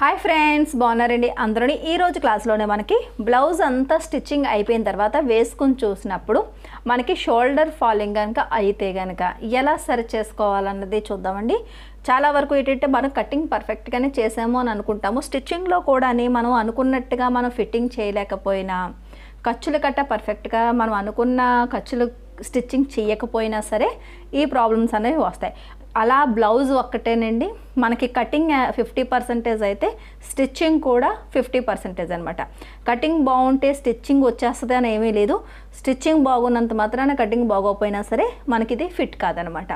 hi friends బాగున్నారండి అందరూని ఈరోజు క్లాస్లోనే మనకి బ్లౌజ్ అంతా స్టిచ్చింగ్ అయిపోయిన తర్వాత వేసుకుని చూసినప్పుడు మనకి షోల్డర్ ఫాలింగ్ కనుక అయితే కనుక ఎలా సరి చేసుకోవాలన్నది చూద్దామండి చాలా వరకు ఏంటంటే మనం కటింగ్ పర్ఫెక్ట్గానే చేసాము అని అనుకుంటాము స్టిచ్చింగ్లో కూడా మనం అనుకున్నట్టుగా మనం ఫిట్టింగ్ చేయలేకపోయినా ఖర్చులు కట్ట పర్ఫెక్ట్గా మనం అనుకున్న ఖర్చులు స్టిచ్చింగ్ చేయకపోయినా సరే ఈ ప్రాబ్లమ్స్ అనేవి వస్తాయి అలా బ్లౌజ్ ఒక్కటేనండి మనకి కటింగ్ ఫిఫ్టీ పర్సెంటేజ్ అయితే స్టిచ్చింగ్ కూడా ఫిఫ్టీ పర్సెంటేజ్ అనమాట కటింగ్ బాగుంటే స్టిచ్చింగ్ వచ్చేస్తుంది అని ఏమీ లేదు స్టిచ్చింగ్ బాగున్నంత మాత్రాన కటింగ్ బాగోకపోయినా సరే మనకి ఇది ఫిట్ కాదనమాట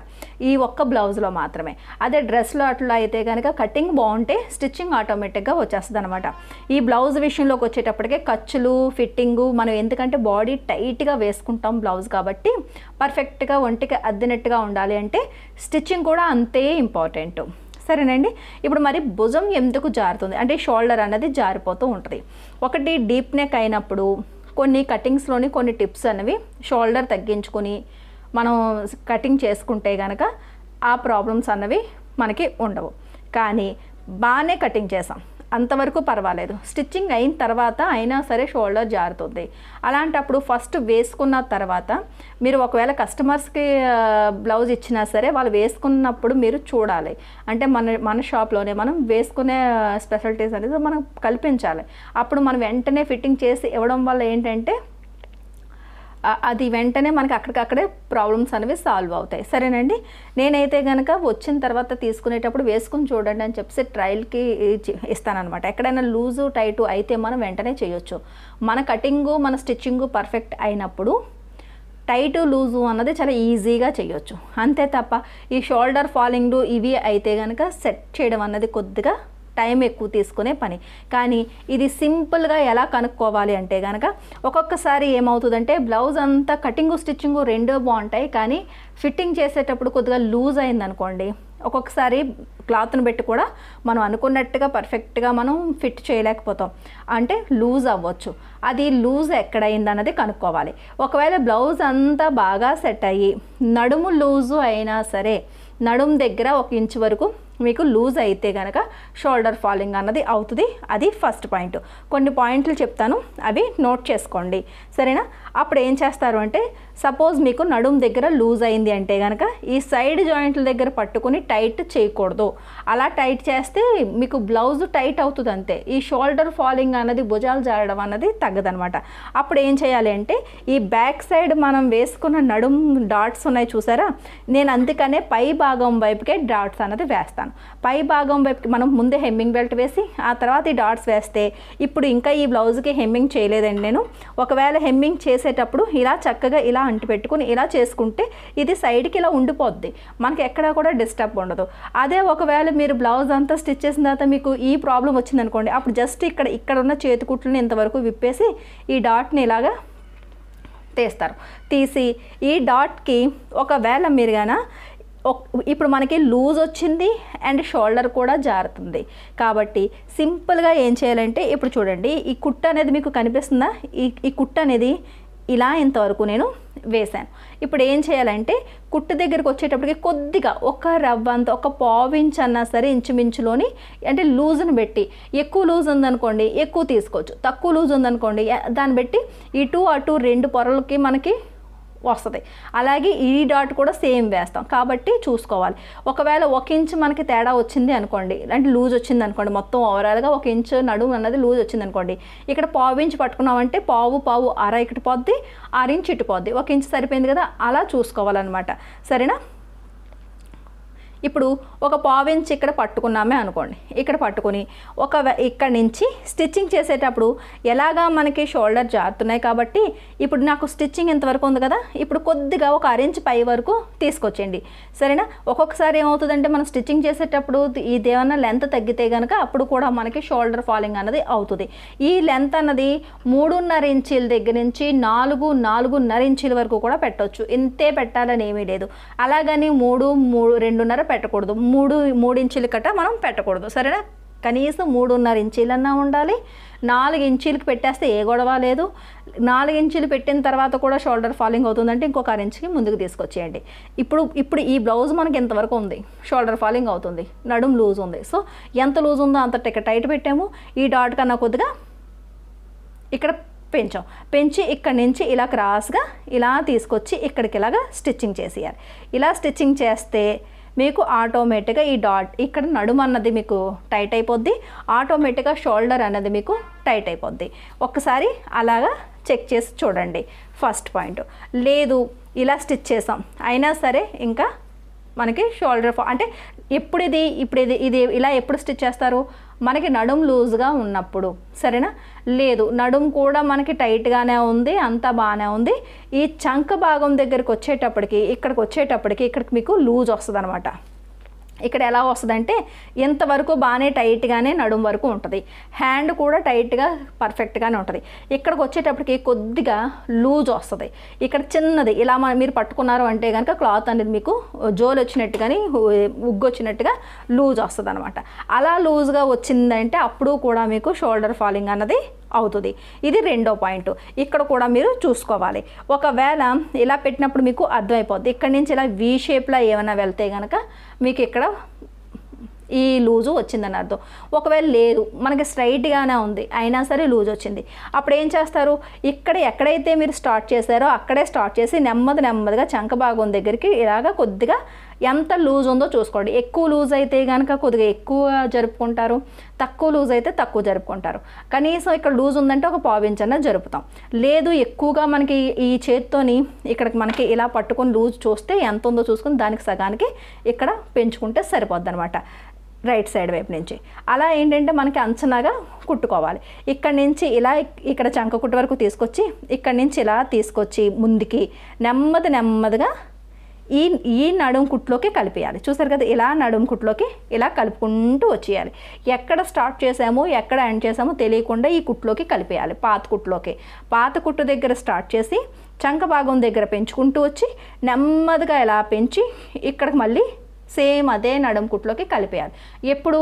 ఈ ఒక్క బ్లౌజ్లో మాత్రమే అదే డ్రెస్లో అట్లా అయితే కనుక కటింగ్ బాగుంటే స్టిచ్చింగ్ ఆటోమేటిక్గా వచ్చేస్తుంది అనమాట ఈ బ్లౌజ్ విషయంలోకి వచ్చేటప్పటికే ఖర్చులు ఫిట్టింగు మనం ఎందుకంటే బాడీ టైట్గా వేసుకుంటాం బ్లౌజ్ కాబట్టి పర్ఫెక్ట్గా ఒంటికి అద్దినట్టుగా ఉండాలి అంటే స్టిచ్చింగ్ కూడా అంతే ఇంపార్టెంట్ సరేనండి ఇప్పుడు మరి భుజం ఎందుకు జారుతుంది అంటే షోల్డర్ అన్నది జారిపోతూ ఉంటుంది ఒకటి డీప్ నెక్ అయినప్పుడు కొన్ని కటింగ్స్లోని కొన్ని టిప్స్ అనేవి షోల్డర్ తగ్గించుకొని మనం కటింగ్ చేసుకుంటే కనుక ఆ ప్రాబ్లమ్స్ అన్నవి మనకి ఉండవు కానీ బాగానే కటింగ్ చేసాం అంతవరకు పర్వాలేదు స్టిచ్చింగ్ అయిన తర్వాత అయినా సరే షోల్డర్ జారుతుంది అలాంటప్పుడు ఫస్ట్ వేసుకున్న తర్వాత మీరు ఒకవేళ కస్టమర్స్కి బ్లౌజ్ ఇచ్చినా సరే వాళ్ళు వేసుకున్నప్పుడు మీరు చూడాలి అంటే మన మన షాప్లోనే మనం వేసుకునే స్పెషాలిటీస్ అనేది మనం కల్పించాలి అప్పుడు మనం వెంటనే ఫిట్టింగ్ చేసి ఇవ్వడం వల్ల ఏంటంటే అది వెంటనే మనకి అక్కడికక్కడే ప్రాబ్లమ్స్ అనేవి సాల్వ్ అవుతాయి సరేనండి నేనైతే కనుక వచ్చిన తర్వాత తీసుకునేటప్పుడు వేసుకుని చూడండి అని చెప్పేసి ట్రయల్కి ఇస్తానమాట ఎక్కడైనా లూజు టైటు అయితే మనం వెంటనే చేయొచ్చు మన కటింగు మన స్టిచ్చింగు పర్ఫెక్ట్ అయినప్పుడు టైటు లూజు అన్నది చాలా ఈజీగా చేయొచ్చు అంతే తప్ప ఈ షోల్డర్ ఫాలింగ్లు ఇవి అయితే కనుక సెట్ చేయడం అన్నది కొద్దిగా టైం ఎక్కువ తీసుకునే పని కానీ ఇది సింపుల్గా ఎలా కనుక్కోవాలి అంటే కనుక ఒక్కొక్కసారి ఏమవుతుందంటే బ్లౌజ్ అంతా కటింగు స్టిచ్చింగు రెండూ బాగుంటాయి కానీ ఫిట్టింగ్ చేసేటప్పుడు కొద్దిగా లూజ్ అయిందనుకోండి ఒక్కొక్కసారి క్లాత్ను పెట్టి కూడా మనం అనుకున్నట్టుగా పర్ఫెక్ట్గా మనం ఫిట్ చేయలేకపోతాం అంటే లూజ్ అవ్వచ్చు అది లూజ్ ఎక్కడైంది అన్నది కనుక్కోవాలి ఒకవేళ బ్లౌజ్ అంతా బాగా సెట్ అయ్యి నడుము లూజు అయినా సరే నడుము దగ్గర ఒక ఇంచు వరకు మీకు లూజ్ అయితే కనుక షోల్డర్ ఫాలింగ్ అన్నది అవుతుంది అది ఫస్ట్ పాయింట్ కొన్ని పాయింట్లు చెప్తాను అవి నోట్ చేసుకోండి సరేనా అప్పుడు ఏం చేస్తారు అంటే సపోజ్ మీకు నడుం దగ్గర లూజ్ అయింది అంటే కనుక ఈ సైడ్ జాయింట్ల దగ్గర పట్టుకుని టైట్ చేయకూడదు అలా టైట్ చేస్తే మీకు బ్లౌజ్ టైట్ అవుతుంది అంతే ఈ షోల్డర్ ఫాలింగ్ అన్నది భుజాలు జారడం అన్నది తగ్గదనమాట అప్పుడు ఏం చేయాలి అంటే ఈ బ్యాక్ సైడ్ మనం వేసుకున్న నడుం డాట్స్ ఉన్నాయి చూసారా నేను అందుకనే పై భాగం వైపుకే డాట్స్ అన్నది వేస్తాను పై భాగం వైపుకి మనం ముందే హెమ్మింగ్ బెల్ట్ వేసి ఆ తర్వాత ఈ డాట్స్ వేస్తే ఇప్పుడు ఇంకా ఈ బ్లౌజ్కి హెమ్మింగ్ చేయలేదండి నేను ఒకవేళ హెమ్మింగ్ చేసి చేసేటప్పుడు ఇలా చక్కగా ఇలా అంటి పెట్టుకుని ఇలా చేసుకుంటే ఇది సైడ్కి ఇలా ఉండిపోద్ది మనకి ఎక్కడా కూడా డిస్టర్బ్ ఉండదు అదే ఒకవేళ మీరు బ్లౌజ్ అంతా స్టిచ్ చేసిన తర్వాత మీకు ఈ ప్రాబ్లం వచ్చిందనుకోండి అప్పుడు జస్ట్ ఇక్కడ ఇక్కడ ఉన్న చేతికుట్లని ఇంతవరకు విప్పేసి ఈ డాట్ని ఇలాగా తీస్తారు తీసి ఈ డాట్కి ఒకవేళ మీరు కానీ ఇప్పుడు మనకి లూజ్ వచ్చింది అండ్ షోల్డర్ కూడా జారుతుంది కాబట్టి సింపుల్గా ఏం చేయాలంటే ఇప్పుడు చూడండి ఈ కుట్ట అనేది మీకు కనిపిస్తుందా ఈ ఈ కుట్ట అనేది ఇలా ఇంతవరకు నేను వేశాను ఇప్పుడు ఏం చేయాలంటే కుట్టు దగ్గరికి వచ్చేటప్పటికి కొద్దిగా ఒక రవ్వ అంత ఒక పావించ్ అన్నా సరే ఇంచుమించులోని అంటే లూజ్ని పెట్టి ఎక్కువ లూజ్ ఉందనుకోండి ఎక్కువ తీసుకోవచ్చు తక్కువ లూజ్ ఉందనుకోండి దాన్ని బట్టి ఇటు అటు రెండు పొరలకి మనకి వస్తుంది అలాగే ఈ డాట్ కూడా సేమ్ వేస్తాం కాబట్టి చూసుకోవాలి ఒకవేళ ఒక ఇంచ్ మనకి తేడా వచ్చింది అనుకోండి అంటే లూజ్ వచ్చింది అనుకోండి మొత్తం ఓవరాల్గా ఒక ఇంచ్ నడుము అన్నది లూజ్ వచ్చింది అనుకోండి ఇక్కడ పావు ఇంచ్ పట్టుకున్నామంటే పావు పావు అర ఇటు పోద్ది అర ఇంచ్ ఇటు పోద్ది ఒక ఇంచ్ సరిపోయింది కదా అలా చూసుకోవాలన్నమాట సరేనా ఇప్పుడు ఒక పావించి ఇక్కడ పట్టుకున్నామే అనుకోండి ఇక్కడ పట్టుకొని ఒక ఇక్కడ నుంచి స్టిచ్చింగ్ చేసేటప్పుడు ఎలాగా మనకి షోల్డర్ జారుతున్నాయి కాబట్టి ఇప్పుడు నాకు స్టిచ్చింగ్ ఇంతవరకు ఉంది కదా ఇప్పుడు కొద్దిగా ఒక అరెంజ్ పై వరకు తీసుకొచ్చేయండి సరేనా ఒక్కొక్కసారి ఏమవుతుందంటే మనం స్టిచ్చింగ్ చేసేటప్పుడు ఇదేమన్నా లెంత్ తగ్గితే కనుక అప్పుడు కూడా మనకి షోల్డర్ ఫాలింగ్ అన్నది అవుతుంది ఈ లెంత్ అన్నది మూడున్నర ఇంచీల దగ్గర నుంచి నాలుగు నాలుగున్నర ఇంచీల వరకు కూడా పెట్టవచ్చు ఇంతే పెట్టాలని ఏమీ లేదు అలాగని మూడు మూడు రెండున్నర పెట్టకూడదు మూడు మూడు ఇంచుల కట్ట మనం పెట్టకూడదు సరేనా కనీసం మూడున్నర ఇంచీలన్నా ఉండాలి నాలుగు ఇంచీలకు పెట్టేస్తే ఏ గొడవ లేదు నాలుగు ఇంచీలు పెట్టిన తర్వాత కూడా షోల్డర్ ఫాలింగ్ అవుతుందంటే ఇంకొక అర ఇంచుకి ముందుకు తీసుకొచ్చేయండి ఇప్పుడు ఇప్పుడు ఈ బ్లౌజ్ మనకి ఎంతవరకు ఉంది షోల్డర్ ఫాలింగ్ అవుతుంది నడుం లూజ్ ఉంది సో ఎంత లూజ్ ఉందో అంత టెక్క టైట్ పెట్టాము ఈ డాట్ కన్నా కొద్దిగా ఇక్కడ పెంచాం పెంచి ఇక్కడి నుంచి ఇలా క్రాస్గా ఇలా తీసుకొచ్చి ఇక్కడికి ఇలాగా స్టిచ్చింగ్ చేసేయాలి ఇలా స్టిచ్చింగ్ చేస్తే మీకు ఆటోమేటిక్గా ఈ డాట్ ఇక్కడ నడుము అన్నది మీకు టైట్ అయిపోద్ది ఆటోమేటిక్గా షోల్డర్ అన్నది మీకు టైట్ అయిపోద్ది ఒక్కసారి అలాగా చెక్ చేసి చూడండి ఫస్ట్ పాయింట్ లేదు ఇలా స్టిచ్ చేసాం అయినా సరే ఇంకా మనకి షోల్డర్ అంటే ఎప్పుడు ఇది ఇప్పుడు ఇది ఇది ఇలా ఎప్పుడు స్టిచ్ చేస్తారు మనకి నడుం లూజ్గా ఉన్నప్పుడు సరేనా లేదు నడుం కూడా మనకి టైట్గానే ఉంది అంతా బాగానే ఉంది ఈ చంక భాగం దగ్గరికి వచ్చేటప్పటికి ఇక్కడికి వచ్చేటప్పటికి ఇక్కడికి మీకు లూజ్ వస్తుంది అనమాట ఇక్కడ ఎలా వస్తుందంటే ఇంతవరకు బాగానే టైట్గానే నడుము వరకు ఉంటుంది హ్యాండ్ కూడా టైట్గా పర్ఫెక్ట్గానే ఉంటుంది ఇక్కడికి వచ్చేటప్పటికి కొద్దిగా లూజ్ వస్తుంది ఇక్కడ చిన్నది ఇలా మీరు పట్టుకున్నారు అంటే కనుక క్లాత్ అనేది మీకు జోలు వచ్చినట్టు కానీ ఉగ్గు వచ్చినట్టుగా లూజ్ వస్తుంది అనమాట అలా లూజ్గా వచ్చిందంటే అప్పుడు కూడా మీకు షోల్డర్ ఫాలింగ్ అన్నది అవుతుంది ఇది రెండో పాయింట్ ఇక్కడ కూడా మీరు చూసుకోవాలి ఒకవేళ ఇలా పెట్టినప్పుడు మీకు అర్థమైపోద్ది ఇక్కడ నుంచి ఇలా వీ షేప్లో ఏమైనా వెళ్తే కనుక మీకు ఇక్కడ ఈ లూజు వచ్చిందని అర్థం ఒకవేళ లేదు మనకి స్ట్రైట్గానే ఉంది అయినా సరే లూజ్ వచ్చింది అప్పుడు ఏం చేస్తారు ఇక్కడ ఎక్కడైతే మీరు స్టార్ట్ చేశారో అక్కడే స్టార్ట్ చేసి నెమ్మది నెమ్మదిగా భాగం దగ్గరికి ఇలాగ కొద్దిగా ఎంత లూజ్ ఉందో చూసుకోండి ఎక్కువ లూజ్ అయితే కనుక కొద్దిగా ఎక్కువ జరుపుకుంటారు తక్కువ లూజ్ అయితే తక్కువ జరుపుకుంటారు కనీసం ఇక్కడ లూజ్ ఉందంటే ఒక పావించన్న జరుపుతాం లేదు ఎక్కువగా మనకి ఈ చేతితోని ఇక్కడ మనకి ఇలా పట్టుకొని లూజ్ చూస్తే ఎంత ఉందో చూసుకుని దానికి సగానికి ఇక్కడ పెంచుకుంటే సరిపోద్ది అనమాట రైట్ సైడ్ వైపు నుంచి అలా ఏంటంటే మనకి అంచనాగా కుట్టుకోవాలి ఇక్కడ నుంచి ఇలా ఇక్కడ చంకకుట్టు వరకు తీసుకొచ్చి ఇక్కడ నుంచి ఇలా తీసుకొచ్చి ముందుకి నెమ్మది నెమ్మదిగా ఈ ఈ నడుం కుట్లోకి కలిపేయాలి చూసారు కదా ఇలా నడుము కుట్లోకి ఇలా కలుపుకుంటూ వచ్చేయాలి ఎక్కడ స్టార్ట్ చేసామో ఎక్కడ ఎండ్ చేసామో తెలియకుండా ఈ కుట్లోకి కలిపేయాలి పాత కుట్లోకి పాత కుట్టు దగ్గర స్టార్ట్ చేసి చంక భాగం దగ్గర పెంచుకుంటూ వచ్చి నెమ్మదిగా ఇలా పెంచి ఇక్కడికి మళ్ళీ సేమ్ అదే నడుం కుట్లోకి కలిపేయాలి ఎప్పుడు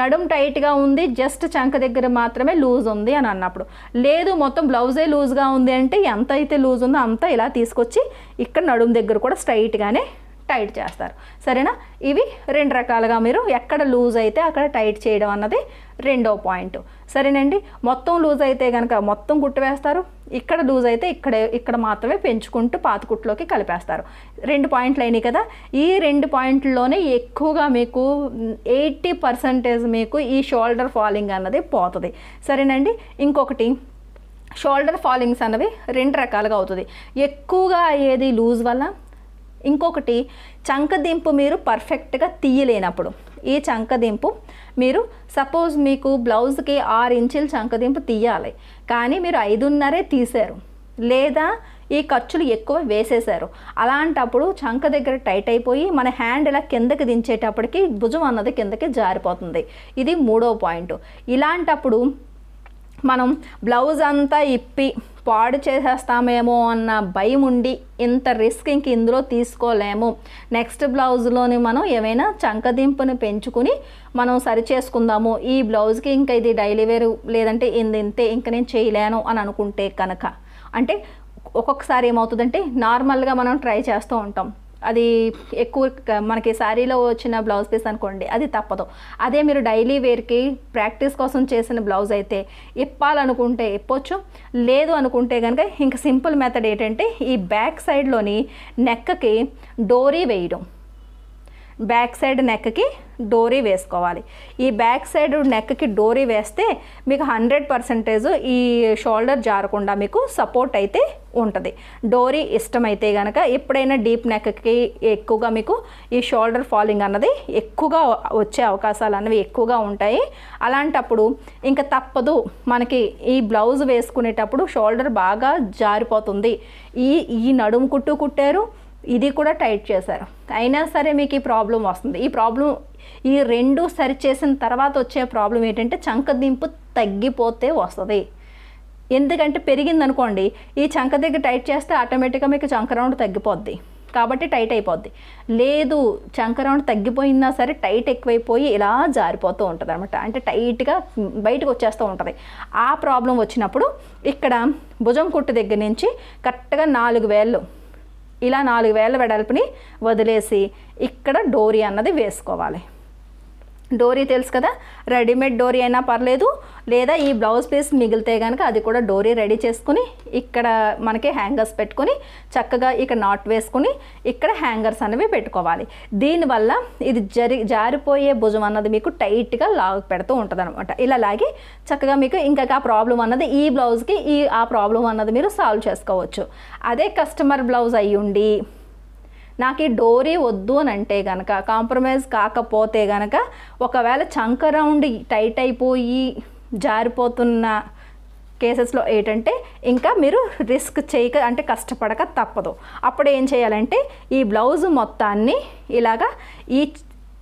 నడుం టైట్గా ఉంది జస్ట్ చంక దగ్గర మాత్రమే లూజ్ ఉంది అని అన్నప్పుడు లేదు మొత్తం బ్లౌజే లూజ్గా ఉంది అంటే ఎంత అయితే లూజ్ ఉందో అంతా ఇలా తీసుకొచ్చి ఇక్కడ నడుం దగ్గర కూడా స్ట్రైట్గానే టైట్ చేస్తారు సరేనా ఇవి రెండు రకాలుగా మీరు ఎక్కడ లూజ్ అయితే అక్కడ టైట్ చేయడం అన్నది రెండో పాయింట్ సరేనండి మొత్తం లూజ్ అయితే కనుక మొత్తం గుట్టు వేస్తారు ఇక్కడ లూజ్ అయితే ఇక్కడ ఇక్కడ మాత్రమే పెంచుకుంటూ పాత కుట్లోకి కలిపేస్తారు రెండు పాయింట్లు అయినాయి కదా ఈ రెండు పాయింట్లలోనే ఎక్కువగా మీకు ఎయిటీ పర్సంటేజ్ మీకు ఈ షోల్డర్ ఫాలింగ్ అన్నది పోతుంది సరేనండి ఇంకొకటి షోల్డర్ ఫాలింగ్స్ అన్నవి రెండు రకాలుగా అవుతుంది ఎక్కువగా అయ్యేది లూజ్ వల్ల ఇంకొకటి చంకదింపు మీరు పర్ఫెక్ట్గా తీయలేనప్పుడు ఈ చంకదింపు మీరు సపోజ్ మీకు బ్లౌజ్కి ఆరు ఇంచులు చంకదింపు తీయాలి కానీ మీరు ఐదున్నరే తీశారు లేదా ఈ ఖర్చులు ఎక్కువ వేసేశారు అలాంటప్పుడు చంక దగ్గర టైట్ అయిపోయి మన హ్యాండ్ ఇలా కిందకి దించేటప్పటికి భుజం అన్నది కిందకి జారిపోతుంది ఇది మూడో పాయింట్ ఇలాంటప్పుడు మనం బ్లౌజ్ అంతా ఇప్పి పాడు చేసేస్తామేమో అన్న భయం ఉండి ఇంత రిస్క్ ఇంక ఇందులో తీసుకోలేము నెక్స్ట్ బ్లౌజ్లోని మనం ఏమైనా చంకదింపుని పెంచుకుని మనం సరి చేసుకుందాము ఈ బ్లౌజ్కి ఇంకా ఇది డైలీ వేరు లేదంటే ఇంతే ఇంక నేను చేయలేను అని అనుకుంటే కనుక అంటే ఒక్కొక్కసారి ఏమవుతుందంటే నార్మల్గా మనం ట్రై చేస్తూ ఉంటాం అది ఎక్కువ మనకి శారీలో వచ్చిన బ్లౌజ్ పీస్ అనుకోండి అది తప్పదు అదే మీరు డైలీ వేర్కి ప్రాక్టీస్ కోసం చేసిన బ్లౌజ్ అయితే ఇప్పాలనుకుంటే ఇప్పొచ్చు లేదు అనుకుంటే కనుక ఇంక సింపుల్ మెథడ్ ఏంటంటే ఈ బ్యాక్ సైడ్లోని నెక్కకి డోరీ వేయడం బ్యాక్ సైడ్ నెక్కి డోరీ వేసుకోవాలి ఈ బ్యాక్ సైడ్ నెక్కి డోరీ వేస్తే మీకు హండ్రెడ్ పర్సెంటేజ్ ఈ షోల్డర్ జారకుండా మీకు సపోర్ట్ అయితే ఉంటుంది డోరీ ఇష్టమైతే కనుక ఎప్పుడైనా డీప్ నెక్కి ఎక్కువగా మీకు ఈ షోల్డర్ ఫాలింగ్ అన్నది ఎక్కువగా వచ్చే అవకాశాలు అన్నవి ఎక్కువగా ఉంటాయి అలాంటప్పుడు ఇంకా తప్పదు మనకి ఈ బ్లౌజ్ వేసుకునేటప్పుడు షోల్డర్ బాగా జారిపోతుంది ఈ ఈ నడుము కుట్టు కుట్టారు ఇది కూడా టైట్ చేశారు అయినా సరే మీకు ఈ ప్రాబ్లం వస్తుంది ఈ ప్రాబ్లం ఈ రెండు సరి చేసిన తర్వాత వచ్చే ప్రాబ్లం ఏంటంటే చంకదింపు తగ్గిపోతే వస్తుంది ఎందుకంటే పెరిగిందనుకోండి ఈ చంక దగ్గర టైట్ చేస్తే ఆటోమేటిక్గా మీకు చంక రౌండ్ తగ్గిపోద్ది కాబట్టి టైట్ అయిపోద్ది లేదు చంక రౌండ్ తగ్గిపోయినా సరే టైట్ ఎక్కువైపోయి ఇలా జారిపోతూ ఉంటుంది అనమాట అంటే టైట్గా బయటకు వచ్చేస్తూ ఉంటుంది ఆ ప్రాబ్లం వచ్చినప్పుడు ఇక్కడ భుజం కుట్టు దగ్గర నుంచి కరెక్ట్గా నాలుగు వేళ్ళు ఇలా నాలుగు వేల వెడల్పుని వదిలేసి ఇక్కడ డోరీ అన్నది వేసుకోవాలి డోరీ తెలుసు కదా రెడీమేడ్ డోరీ అయినా పర్లేదు లేదా ఈ బ్లౌజ్ పీస్ మిగిలితే కనుక అది కూడా డోరీ రెడీ చేసుకుని ఇక్కడ మనకి హ్యాంగర్స్ పెట్టుకుని చక్కగా ఇక్కడ నాట్ వేసుకుని ఇక్కడ హ్యాంగర్స్ అనేవి పెట్టుకోవాలి దీనివల్ల ఇది జరి జారిపోయే భుజం అన్నది మీకు టైట్గా లాగ్ పెడుతూ ఉంటుంది అనమాట ఇలా లాగి చక్కగా మీకు ఇంకా ఆ ప్రాబ్లం అన్నది ఈ బ్లౌజ్కి ఈ ఆ ప్రాబ్లం అన్నది మీరు సాల్వ్ చేసుకోవచ్చు అదే కస్టమర్ బ్లౌజ్ అయ్యి ఉండి నాకు ఈ డోరీ వద్దు అని అంటే కనుక కాంప్రమైజ్ కాకపోతే కనుక ఒకవేళ చంక రౌండ్ టైట్ అయిపోయి జారిపోతున్న కేసెస్లో ఏంటంటే ఇంకా మీరు రిస్క్ చేయక అంటే కష్టపడక తప్పదు అప్పుడు ఏం చేయాలంటే ఈ బ్లౌజ్ మొత్తాన్ని ఇలాగా ఈ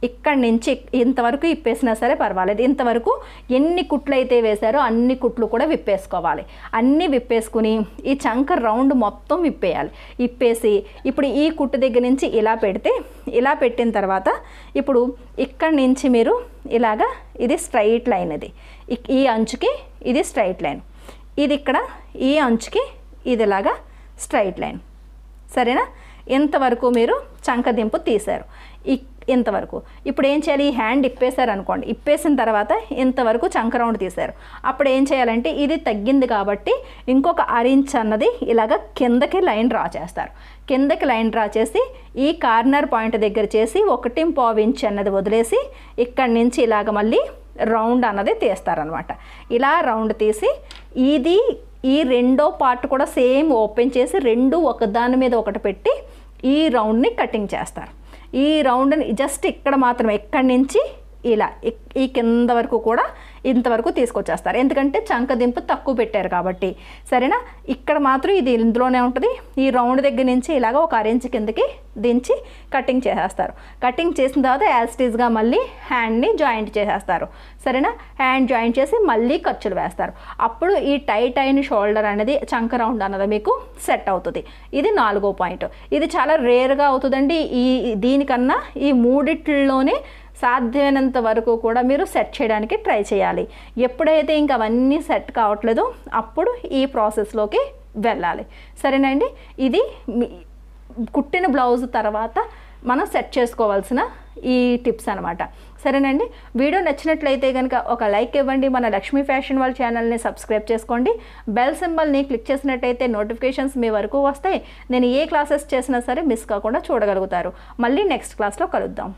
ఇక్కడి నుంచి ఇంతవరకు ఇప్పేసినా సరే పర్వాలేదు ఇంతవరకు ఎన్ని కుట్లు అయితే వేశారో అన్ని కుట్లు కూడా విప్పేసుకోవాలి అన్నీ విప్పేసుకుని ఈ చంక రౌండ్ మొత్తం విప్పేయాలి ఇప్పేసి ఇప్పుడు ఈ కుట్టు దగ్గర నుంచి ఇలా పెడితే ఇలా పెట్టిన తర్వాత ఇప్పుడు ఇక్కడి నుంచి మీరు ఇలాగా ఇది స్ట్రైట్ లైన్ ఇది ఈ అంచుకి ఇది స్ట్రైట్ లైన్ ఇది ఇక్కడ ఈ అంచుకి ఇదిలాగా స్ట్రైట్ లైన్ సరేనా ఇంతవరకు మీరు చంక దింపు తీశారు ఇంతవరకు ఇప్పుడు ఏం చేయాలి ఈ హ్యాండ్ ఇప్పేశారు అనుకోండి ఇప్పేసిన తర్వాత ఇంతవరకు చంక రౌండ్ తీశారు అప్పుడు ఏం చేయాలంటే ఇది తగ్గింది కాబట్టి ఇంకొక అరించ్ అన్నది ఇలాగ కిందకి లైన్ డ్రా చేస్తారు కిందకి లైన్ డ్రా చేసి ఈ కార్నర్ పాయింట్ దగ్గర చేసి ఒకటి పావు ఇంచ్ అన్నది వదిలేసి ఇక్కడి నుంచి ఇలాగ మళ్ళీ రౌండ్ అన్నది తీస్తారనమాట ఇలా రౌండ్ తీసి ఇది ఈ రెండో పార్ట్ కూడా సేమ్ ఓపెన్ చేసి రెండు ఒకదాని మీద ఒకటి పెట్టి ఈ రౌండ్ని కటింగ్ చేస్తారు ఈ రౌండ్ని జస్ట్ ఇక్కడ మాత్రమే ఎక్కడి నుంచి ఇలా ఈ కింద వరకు కూడా ఇంతవరకు తీసుకొచ్చేస్తారు ఎందుకంటే చంకదింపు తక్కువ పెట్టారు కాబట్టి సరేనా ఇక్కడ మాత్రం ఇది ఇందులోనే ఉంటుంది ఈ రౌండ్ దగ్గర నుంచి ఇలాగ ఒక అరేంజ్ కిందకి దించి కటింగ్ చేసేస్తారు కటింగ్ చేసిన తర్వాత యాజ్టీజ్గా మళ్ళీ హ్యాండ్ని జాయింట్ చేసేస్తారు సరేనా హ్యాండ్ జాయింట్ చేసి మళ్ళీ ఖర్చులు వేస్తారు అప్పుడు ఈ టైట్ అయిన షోల్డర్ అనేది చంక రౌండ్ అన్నది మీకు సెట్ అవుతుంది ఇది నాలుగో పాయింట్ ఇది చాలా రేర్గా అవుతుందండి ఈ దీనికన్నా ఈ మూడిట్లలోనే సాధ్యమైనంత వరకు కూడా మీరు సెట్ చేయడానికి ట్రై చేయాలి ఎప్పుడైతే ఇంకా అవన్నీ సెట్ కావట్లేదో అప్పుడు ఈ ప్రాసెస్లోకి వెళ్ళాలి సరేనండి ఇది కుట్టిన బ్లౌజ్ తర్వాత మనం సెట్ చేసుకోవాల్సిన ఈ టిప్స్ అనమాట సరేనండి వీడియో నచ్చినట్లయితే కనుక ఒక లైక్ ఇవ్వండి మన లక్ష్మీ ఫ్యాషన్ వాళ్ళ ఛానల్ని సబ్స్క్రైబ్ చేసుకోండి బెల్ సింబల్ని క్లిక్ చేసినట్టయితే నోటిఫికేషన్స్ మీ వరకు వస్తాయి నేను ఏ క్లాసెస్ చేసినా సరే మిస్ కాకుండా చూడగలుగుతారు మళ్ళీ నెక్స్ట్ క్లాస్లో కలుద్దాం